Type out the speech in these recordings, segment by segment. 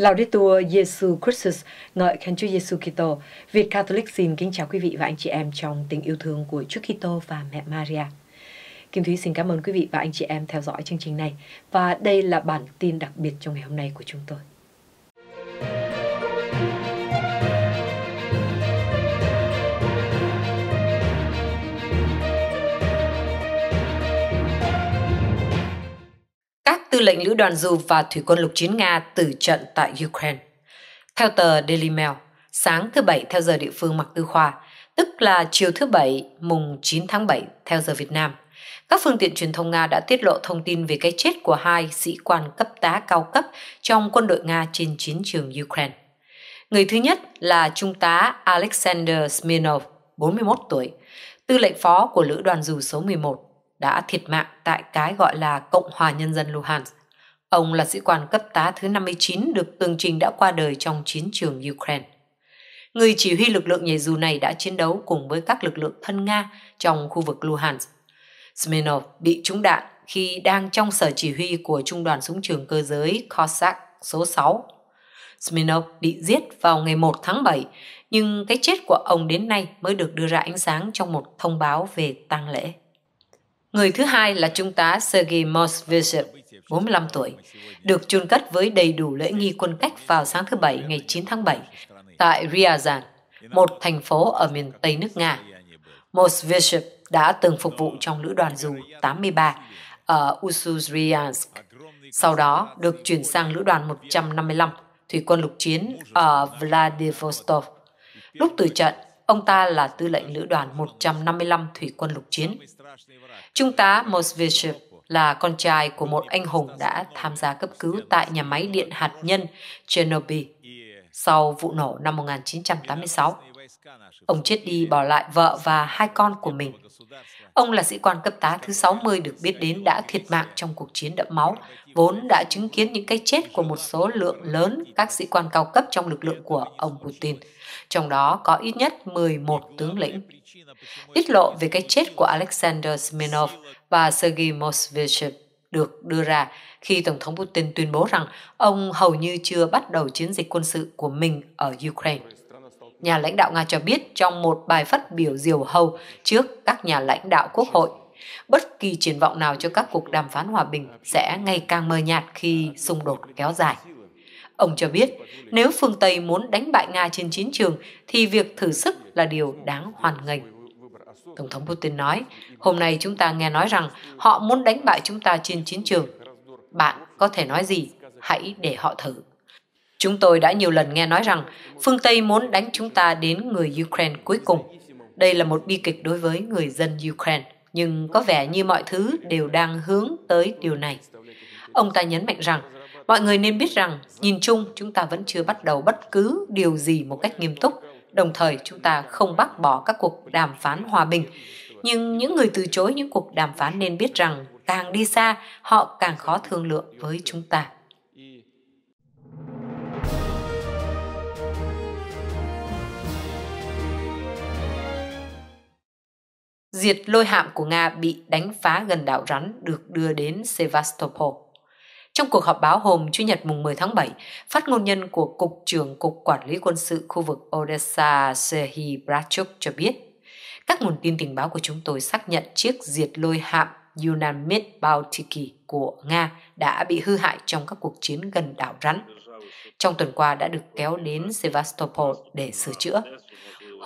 Laudetur Jesu Christus, ngợi khen Chúa Giêsu Kitô. Việt Catholic xin kính chào quý vị và anh chị em trong tình yêu thương của Chúa Kitô và mẹ Maria. Kim Thúy xin cảm ơn quý vị và anh chị em theo dõi chương trình này và đây là bản tin đặc biệt trong ngày hôm nay của chúng tôi. tư lệnh Lữ đoàn Dù và Thủy quân lục chiến Nga tử trận tại Ukraine. Theo tờ Daily Mail, sáng thứ Bảy theo giờ địa phương Mạc Tư Khoa, tức là chiều thứ Bảy mùng 9 tháng 7 theo giờ Việt Nam, các phương tiện truyền thông Nga đã tiết lộ thông tin về cái chết của hai sĩ quan cấp tá cao cấp trong quân đội Nga trên chiến trường Ukraine. Người thứ nhất là Trung tá Alexander Smirnov, 41 tuổi, tư lệnh phó của Lữ đoàn dù số 11 đã thiệt mạng tại cái gọi là Cộng hòa Nhân dân Luhansk. Ông là sĩ quan cấp tá thứ 59 được tường trình đã qua đời trong chiến trường Ukraine. Người chỉ huy lực lượng nhảy dù này đã chiến đấu cùng với các lực lượng thân Nga trong khu vực Luhansk. Smirnov bị trúng đạn khi đang trong sở chỉ huy của Trung đoàn Súng trường Cơ giới Cossack số 6. Smirnov bị giết vào ngày 1 tháng 7, nhưng cái chết của ông đến nay mới được đưa ra ánh sáng trong một thông báo về tang lễ. Người thứ hai là Trung tá Sergei Mosvizhev, 45 tuổi, được chôn cất với đầy đủ lễ nghi quân cách vào sáng thứ Bảy ngày 9 tháng 7 tại Ryazan, một thành phố ở miền Tây nước Nga. Mosvizhev đã từng phục vụ trong lữ đoàn dù 83 ở Usuzryansk, sau đó được chuyển sang lữ đoàn 155 thủy quân lục chiến ở Vladivostok. Lúc từ trận, Ông ta là tư lệnh lữ đoàn 155 thủy quân lục chiến. Trung tá Mosvichev là con trai của một anh hùng đã tham gia cấp cứu tại nhà máy điện hạt nhân Chernobyl sau vụ nổ năm 1986. Ông chết đi bỏ lại vợ và hai con của mình. Ông là sĩ quan cấp tá thứ 60 được biết đến đã thiệt mạng trong cuộc chiến đẫm máu, vốn đã chứng kiến những cái chết của một số lượng lớn các sĩ quan cao cấp trong lực lượng của ông Putin, trong đó có ít nhất 11 tướng lĩnh. Tiết lộ về cái chết của Alexander Smirnov và Sergei Mosvichev được đưa ra khi Tổng thống Putin tuyên bố rằng ông hầu như chưa bắt đầu chiến dịch quân sự của mình ở Ukraine nhà lãnh đạo Nga cho biết trong một bài phát biểu diều hầu trước các nhà lãnh đạo quốc hội. Bất kỳ triển vọng nào cho các cuộc đàm phán hòa bình sẽ ngày càng mờ nhạt khi xung đột kéo dài. Ông cho biết, nếu phương Tây muốn đánh bại Nga trên chiến trường thì việc thử sức là điều đáng hoan nghênh. Tổng thống Putin nói, hôm nay chúng ta nghe nói rằng họ muốn đánh bại chúng ta trên chiến trường. Bạn có thể nói gì? Hãy để họ thử. Chúng tôi đã nhiều lần nghe nói rằng phương Tây muốn đánh chúng ta đến người Ukraine cuối cùng. Đây là một bi kịch đối với người dân Ukraine, nhưng có vẻ như mọi thứ đều đang hướng tới điều này. Ông ta nhấn mạnh rằng, mọi người nên biết rằng, nhìn chung chúng ta vẫn chưa bắt đầu bất cứ điều gì một cách nghiêm túc, đồng thời chúng ta không bác bỏ các cuộc đàm phán hòa bình. Nhưng những người từ chối những cuộc đàm phán nên biết rằng, càng đi xa, họ càng khó thương lượng với chúng ta. diệt lôi hạm của Nga bị đánh phá gần đảo Rắn được đưa đến Sevastopol. Trong cuộc họp báo hôm Chủ nhật mùng 10 tháng 7, phát ngôn nhân của Cục trưởng Cục Quản lý Quân sự khu vực Odessa sehi Brachuk cho biết, các nguồn tin tình báo của chúng tôi xác nhận chiếc diệt lôi hạm Yunamid Baltiki của Nga đã bị hư hại trong các cuộc chiến gần đảo Rắn. Trong tuần qua đã được kéo đến Sevastopol để sửa chữa.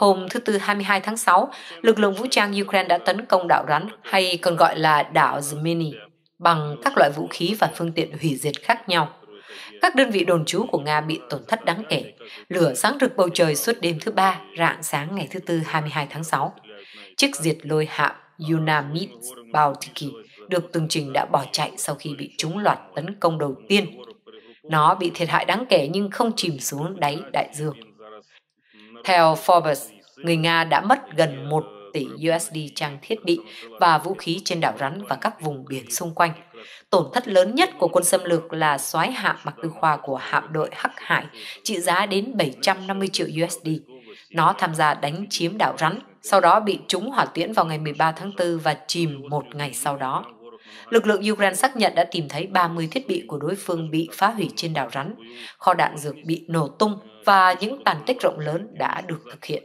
Hôm thứ Tư 22 tháng 6, lực lượng vũ trang Ukraine đã tấn công đảo rắn, hay còn gọi là đảo Zmini, bằng các loại vũ khí và phương tiện hủy diệt khác nhau. Các đơn vị đồn trú của Nga bị tổn thất đáng kể. Lửa sáng rực bầu trời suốt đêm thứ Ba, rạng sáng ngày thứ Tư 22 tháng 6. Chiếc diệt lôi hạm Yunamit Baltiki được tường trình đã bỏ chạy sau khi bị trúng loạt tấn công đầu tiên. Nó bị thiệt hại đáng kể nhưng không chìm xuống đáy đại dương. Theo Forbes, người Nga đã mất gần 1 tỷ USD trang thiết bị và vũ khí trên đảo rắn và các vùng biển xung quanh. Tổn thất lớn nhất của quân xâm lược là xoáy hạ Mạc Tư Khoa của hạm đội Hắc Hải trị giá đến 750 triệu USD. Nó tham gia đánh chiếm đảo rắn, sau đó bị trúng hỏa tiễn vào ngày 13 tháng 4 và chìm một ngày sau đó. Lực lượng Ukraine xác nhận đã tìm thấy 30 thiết bị của đối phương bị phá hủy trên đảo rắn, kho đạn dược bị nổ tung và những tàn tích rộng lớn đã được thực hiện.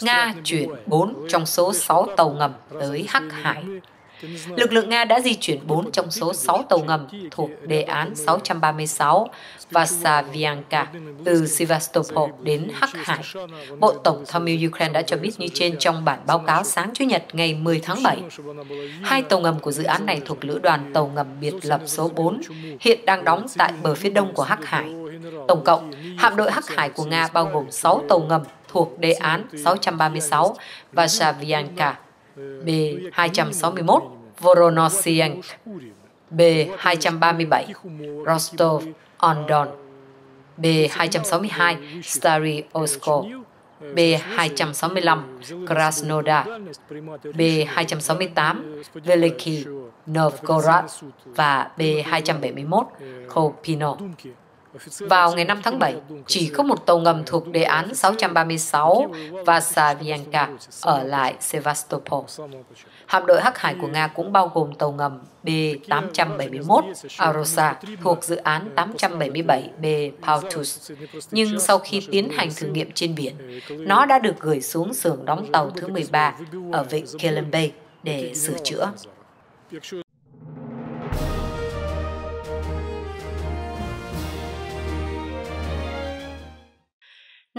Nga chuyển 4 trong số 6 tàu ngầm tới Hắc Hải Lực lượng Nga đã di chuyển 4 trong số 6 tàu ngầm thuộc đề án 636 Vasavianka từ Sevastopol đến Hắc Hải. Bộ Tổng tham mưu Ukraine đã cho biết như trên trong bản báo cáo sáng Chủ nhật ngày 10 tháng 7. Hai tàu ngầm của dự án này thuộc lữ đoàn tàu ngầm biệt lập số 4, hiện đang ờ, đóng tại bờ phía đông của Hắc Hải. Tổng cộng, hạm đội Hắc Hải của Nga bao gồm 6 tàu ngầm thuộc đề án 636 Vasavianka B-261 Voronosian, B-237 Rostov-on-Don, B-262 Stary Oskol, B-265 Krasnodar, B-268 Veliky Novgorod và B-271 Kopino. Vào ngày 5 tháng 7, chỉ có một tàu ngầm thuộc đề án 636 Vasavianka ở lại Sevastopol. Hạm đội hắc hải của Nga cũng bao gồm tàu ngầm B-871 Arosa thuộc dự án 877B Pautus. Nhưng sau khi tiến hành thử nghiệm trên biển, nó đã được gửi xuống xưởng đóng tàu thứ 13 ở vịnh Kellen Bay để sửa chữa.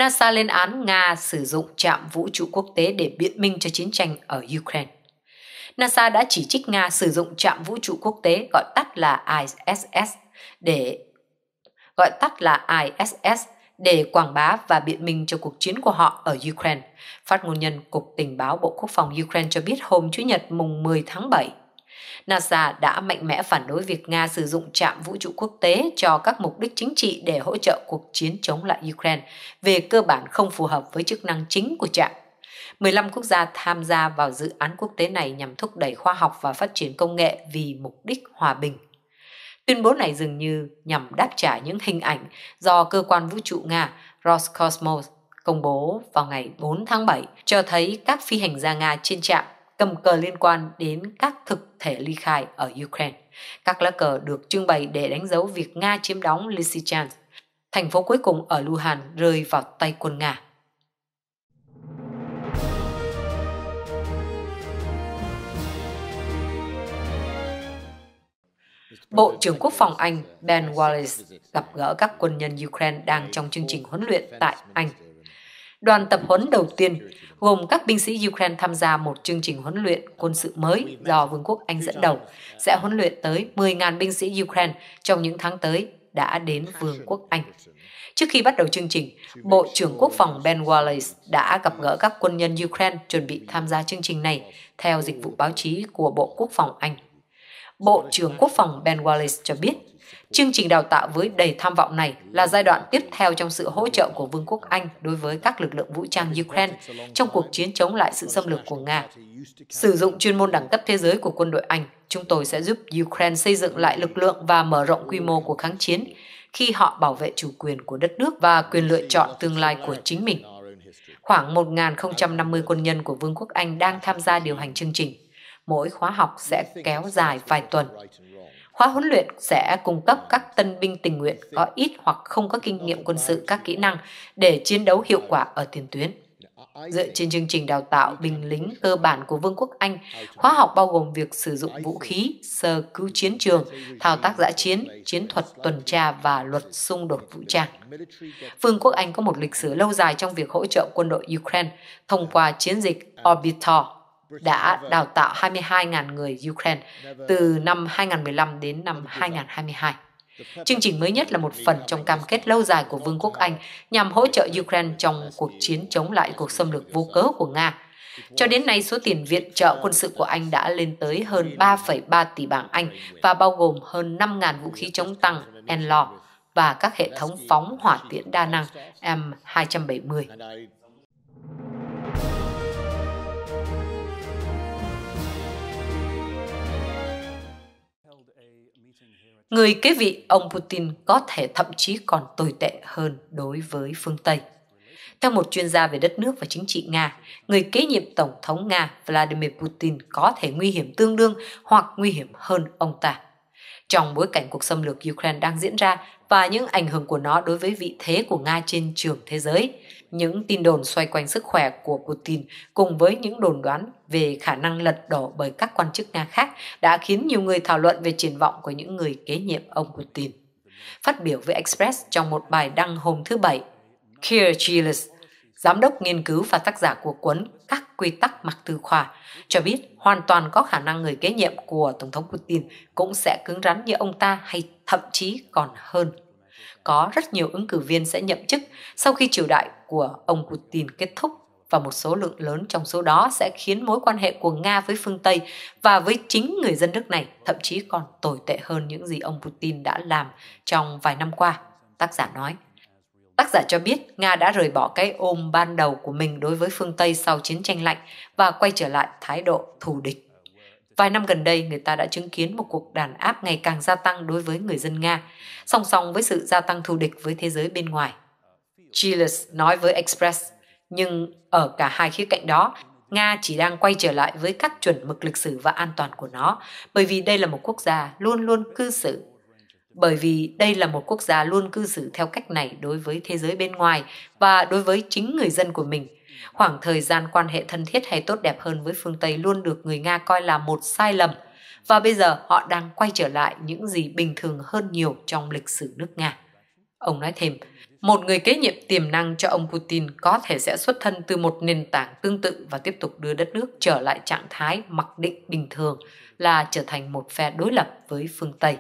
NASA lên án Nga sử dụng trạm vũ trụ quốc tế để biện minh cho chiến tranh ở Ukraine. NASA đã chỉ trích Nga sử dụng trạm vũ trụ quốc tế gọi tắt là ISS để gọi tắt là ISS để quảng bá và biện minh cho cuộc chiến của họ ở Ukraine. Phát ngôn nhân Cục Tình báo Bộ Quốc phòng Ukraine cho biết hôm Chủ nhật mùng 10 tháng 7, NASA đã mạnh mẽ phản đối việc Nga sử dụng trạm vũ trụ quốc tế cho các mục đích chính trị để hỗ trợ cuộc chiến chống lại Ukraine, về cơ bản không phù hợp với chức năng chính của trạm. 15 quốc gia tham gia vào dự án quốc tế này nhằm thúc đẩy khoa học và phát triển công nghệ vì mục đích hòa bình. Tuyên bố này dường như nhằm đáp trả những hình ảnh do cơ quan vũ trụ Nga Roscosmos công bố vào ngày 4 tháng 7 cho thấy các phi hành gia Nga trên trạm cầm cờ liên quan đến các thực thể ly khai ở Ukraine. Các lá cờ được trưng bày để đánh dấu việc Nga chiếm đóng Lysychansk, thành phố cuối cùng ở Luhansk rơi vào tay quân Nga. Bộ trưởng Quốc phòng Anh Ben Wallace gặp gỡ các quân nhân Ukraine đang trong chương trình huấn luyện tại Anh đoàn tập huấn đầu tiên, gồm các binh sĩ Ukraine tham gia một chương trình huấn luyện quân sự mới do Vương quốc Anh dẫn đầu, sẽ huấn luyện tới 10.000 binh sĩ Ukraine trong những tháng tới đã đến Vương quốc Anh. Trước khi bắt đầu chương trình, Bộ trưởng Quốc phòng Ben Wallace đã gặp gỡ các quân nhân Ukraine chuẩn bị tham gia chương trình này, theo dịch vụ báo chí của Bộ Quốc phòng Anh. Bộ trưởng Quốc phòng Ben Wallace cho biết, chương trình đào tạo với đầy tham vọng này là giai đoạn tiếp theo trong sự hỗ trợ của Vương quốc Anh đối với các lực lượng vũ trang Ukraine trong cuộc chiến chống lại sự xâm lược của Nga. Sử dụng chuyên môn đẳng cấp thế giới của quân đội Anh, chúng tôi sẽ giúp Ukraine xây dựng lại lực lượng và mở rộng quy mô của kháng chiến khi họ bảo vệ chủ quyền của đất nước và quyền lựa chọn tương lai của chính mình. Khoảng 1.050 quân nhân của Vương quốc Anh đang tham gia điều hành chương trình mỗi khóa học sẽ kéo dài vài tuần. Khóa huấn luyện sẽ cung cấp các tân binh tình nguyện có ít hoặc không có kinh nghiệm quân sự các kỹ năng để chiến đấu hiệu quả ở tiền tuyến. Dựa trên chương trình đào tạo binh lính cơ bản của Vương quốc Anh, khóa học bao gồm việc sử dụng vũ khí, sơ cứu chiến trường, thao tác giã chiến, chiến thuật tuần tra và luật xung đột vũ trang. Vương quốc Anh có một lịch sử lâu dài trong việc hỗ trợ quân đội Ukraine thông qua chiến dịch Orbitor đã đào tạo 22.000 người Ukraine từ năm 2015 đến năm 2022. Chương trình mới nhất là một phần trong cam kết lâu dài của Vương quốc Anh nhằm hỗ trợ Ukraine trong cuộc chiến chống lại cuộc xâm lược vô cớ của Nga. Cho đến nay, số tiền viện trợ quân sự của Anh đã lên tới hơn 3,3 tỷ bảng Anh và bao gồm hơn 5.000 vũ khí chống tăng Enlaw và các hệ thống phóng hỏa tiễn đa năng M270. người kế vị ông Putin có thể thậm chí còn tồi tệ hơn đối với phương Tây. Theo một chuyên gia về đất nước và chính trị Nga, người kế nhiệm Tổng thống Nga Vladimir Putin có thể nguy hiểm tương đương hoặc nguy hiểm hơn ông ta. Trong bối cảnh cuộc xâm lược Ukraine đang diễn ra và những ảnh hưởng của nó đối với vị thế của Nga trên trường thế giới, những tin đồn xoay quanh sức khỏe của Putin cùng với những đồn đoán về khả năng lật đổ bởi các quan chức Nga khác đã khiến nhiều người thảo luận về triển vọng của những người kế nhiệm ông Putin. Phát biểu với Express trong một bài đăng hôm thứ Bảy, Keir Gilles, giám đốc nghiên cứu và tác giả của cuốn Các quy tắc mặc từ khoa, cho biết hoàn toàn có khả năng người kế nhiệm của Tổng thống Putin cũng sẽ cứng rắn như ông ta hay thậm chí còn hơn. Có rất nhiều ứng cử viên sẽ nhậm chức sau khi triều đại của ông Putin kết thúc và một số lượng lớn trong số đó sẽ khiến mối quan hệ của Nga với phương Tây và với chính người dân nước này thậm chí còn tồi tệ hơn những gì ông Putin đã làm trong vài năm qua, tác giả nói. Tác giả cho biết Nga đã rời bỏ cái ôm ban đầu của mình đối với phương Tây sau chiến tranh lạnh và quay trở lại thái độ thù địch. Vài năm gần đây, người ta đã chứng kiến một cuộc đàn áp ngày càng gia tăng đối với người dân Nga, song song với sự gia tăng thù địch với thế giới bên ngoài. Gilles nói với Express. Nhưng ở cả hai khía cạnh đó, Nga chỉ đang quay trở lại với các chuẩn mực lịch sử và an toàn của nó, bởi vì đây là một quốc gia luôn luôn cư xử. Bởi vì đây là một quốc gia luôn cư xử theo cách này đối với thế giới bên ngoài và đối với chính người dân của mình. Khoảng thời gian quan hệ thân thiết hay tốt đẹp hơn với phương Tây luôn được người Nga coi là một sai lầm, và bây giờ họ đang quay trở lại những gì bình thường hơn nhiều trong lịch sử nước Nga. Ông nói thêm, một người kế nhiệm tiềm năng cho ông Putin có thể sẽ xuất thân từ một nền tảng tương tự và tiếp tục đưa đất nước trở lại trạng thái mặc định bình thường là trở thành một phe đối lập với phương Tây.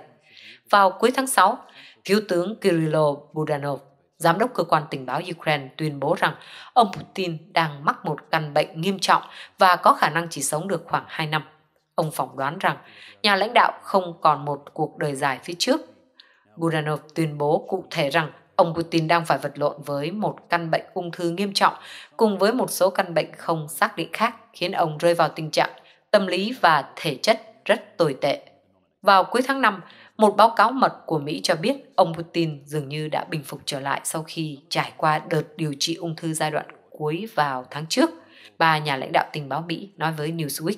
Vào cuối tháng 6, Thiếu tướng Kirilo Budanov, giám đốc cơ quan tình báo Ukraine tuyên bố rằng ông Putin đang mắc một căn bệnh nghiêm trọng và có khả năng chỉ sống được khoảng 2 năm. Ông phỏng đoán rằng nhà lãnh đạo không còn một cuộc đời dài phía trước Guranov tuyên bố cụ thể rằng ông Putin đang phải vật lộn với một căn bệnh ung thư nghiêm trọng cùng với một số căn bệnh không xác định khác khiến ông rơi vào tình trạng tâm lý và thể chất rất tồi tệ. Vào cuối tháng 5, một báo cáo mật của Mỹ cho biết ông Putin dường như đã bình phục trở lại sau khi trải qua đợt điều trị ung thư giai đoạn cuối vào tháng trước, ba nhà lãnh đạo tình báo Mỹ nói với Newsweek.